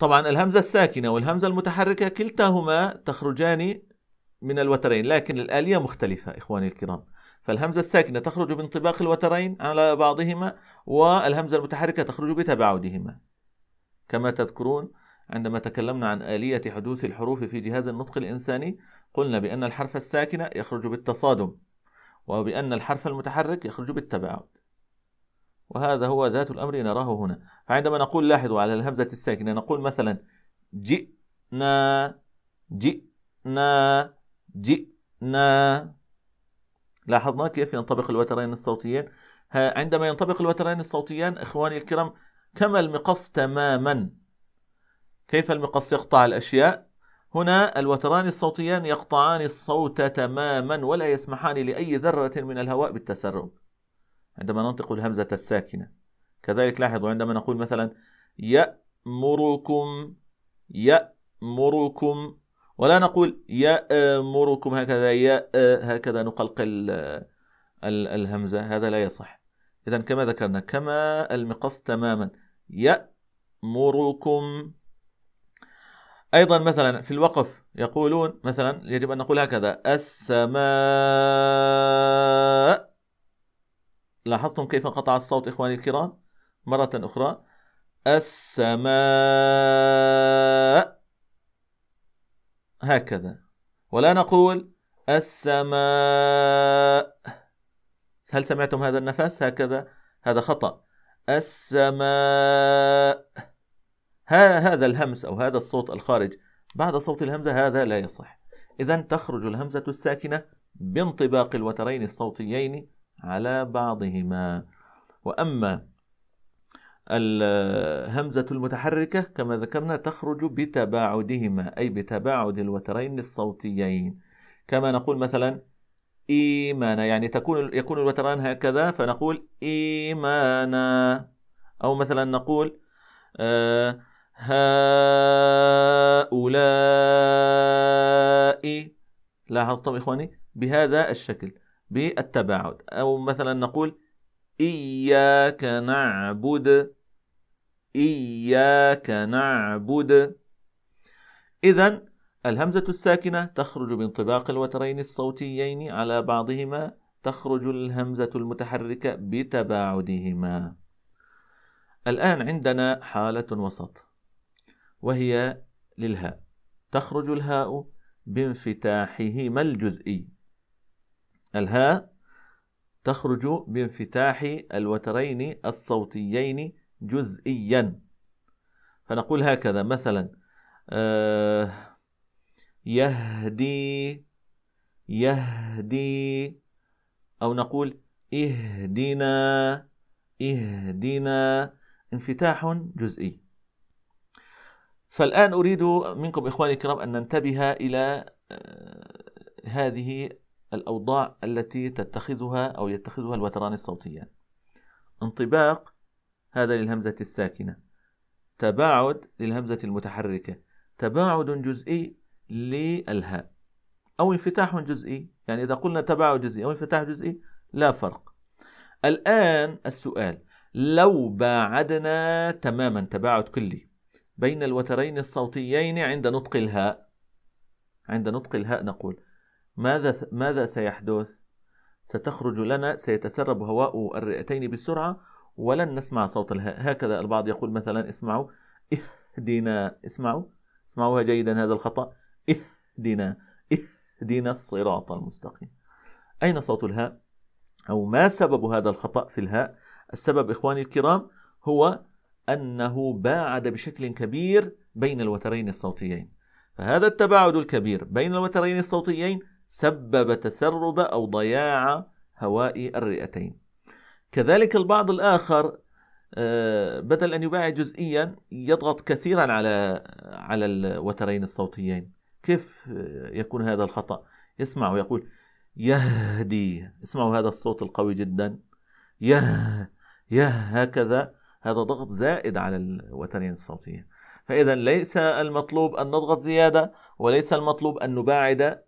طبعا الهمزة الساكنة والهمزة المتحركة كلتاهما تخرجان من الوترين لكن الآلية مختلفة إخواني الكرام فالهمزة الساكنة تخرج بانطباق الوترين على بعضهما والهمزة المتحركة تخرج بتباعدهما كما تذكرون عندما تكلمنا عن آلية حدوث الحروف في جهاز النطق الإنساني قلنا بأن الحرف الساكن يخرج بالتصادم وبأن الحرف المتحرك يخرج بالتباعد وهذا هو ذات الأمر نراه هنا فعندما نقول لاحظوا على الهمزة الساكنة نقول مثلا جئنا جئنا جئنا لاحظنا كيف ينطبق الوترين ها عندما ينطبق الوترين الصوتيان إخواني الكرام كما المقص تماما كيف المقص يقطع الأشياء هنا الوتران الصوتيان يقطعان الصوت تماما ولا يسمحان لأي ذرة من الهواء بالتسرب عندما ننطق الهمزة الساكنة كذلك لاحظوا عندما نقول مثلا يأمركم يأمركم ولا نقول يأمركم هكذا يا هكذا نقلقل الهمزة هذا لا يصح إذا كما ذكرنا كما المقص تماما يأمركم أيضا مثلا في الوقف يقولون مثلا يجب أن نقول هكذا السماء لاحظتم كيف قطع الصوت إخواني الكرام مرة أخرى السماء هكذا ولا نقول السماء هل سمعتم هذا النفس هكذا هذا خطأ السماء ها هذا الهمس أو هذا الصوت الخارج بعد صوت الهمزة هذا لا يصح إذا تخرج الهمزة الساكنة بانطباق الوترين الصوتيين على بعضهما وأما الهمزة المتحركة كما ذكرنا تخرج بتباعدهما أي بتباعد الوترين الصوتيين كما نقول مثلا إيمانا يعني تكون يكون الوتران هكذا فنقول إيمانا أو مثلا نقول آه هؤلاء لاحظتم إخواني بهذا الشكل بالتباعد أو مثلا نقول إياك نعبد إياك نعبد إذا الهمزة الساكنة تخرج بانطباق الوترين الصوتيين على بعضهما تخرج الهمزة المتحركة بتباعدهما الآن عندنا حالة وسط وهي للهاء تخرج الهاء بانفتاحهما الجزئي الهاء تخرج بانفتاح الوترين الصوتيين جزئيا فنقول هكذا مثلا آه يهدي يهدي أو نقول اهدنا اهدنا انفتاح جزئي فالآن أريد منكم إخواني الكرام أن ننتبه إلى آه، هذه الأوضاع التي تتخذها أو يتخذها الوتران الصوتيان انطباق هذا للهمزة الساكنة تباعد للهمزة المتحركة تباعد جزئي للهاء أو انفتاح جزئي يعني إذا قلنا تباعد جزئي أو انفتاح جزئي لا فرق الآن السؤال لو باعدنا تماما تباعد كلي بين الوترين الصوتيين عند نطق الهاء عند نطق الهاء نقول ماذا ماذا سيحدث؟ ستخرج لنا سيتسرب هواء الرئتين بسرعة ولن نسمع صوت الهاء هكذا البعض يقول مثلا اسمعوا اهدنا اسمعوا اسمعوها جيدا هذا الخطأ اهدنا اهدنا الصراط المستقيم أين صوت الهاء؟ أو ما سبب هذا الخطأ في الهاء؟ السبب إخواني الكرام هو أنه باعد بشكل كبير بين الوترين الصوتيين فهذا التباعد الكبير بين الوترين الصوتيين سبب تسرب أو ضياع هواء الرئتين كذلك البعض الآخر آه، بدل أن يباعد جزئيا يضغط كثيرا على على الوترين الصوتيين كيف آه، يكون هذا الخطأ يسمع ويقول يهدي اسمعوا هذا الصوت القوي جدا يه يه هكذا هذا ضغط زائد على الوترين الصوتيين. فإذا ليس المطلوب أن نضغط زيادة وليس المطلوب أن نباعد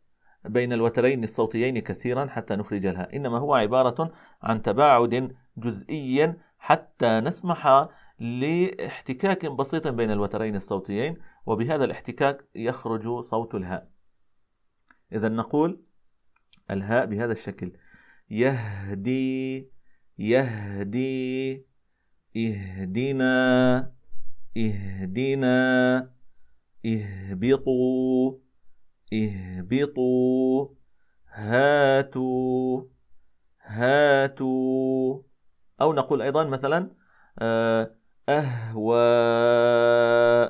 بين الوترين الصوتيين كثيرا حتى نخرج الهاء إنما هو عبارة عن تباعد جزئي حتى نسمح لاحتكاك بسيط بين الوترين الصوتيين وبهذا الاحتكاك يخرج صوت الهاء إذا نقول الهاء بهذا الشكل يهدي يهدي اهدنا اهدنا اهبطوا اهبطوا هاتوا هاتوا أو نقول أيضا مثلا آه، أهواء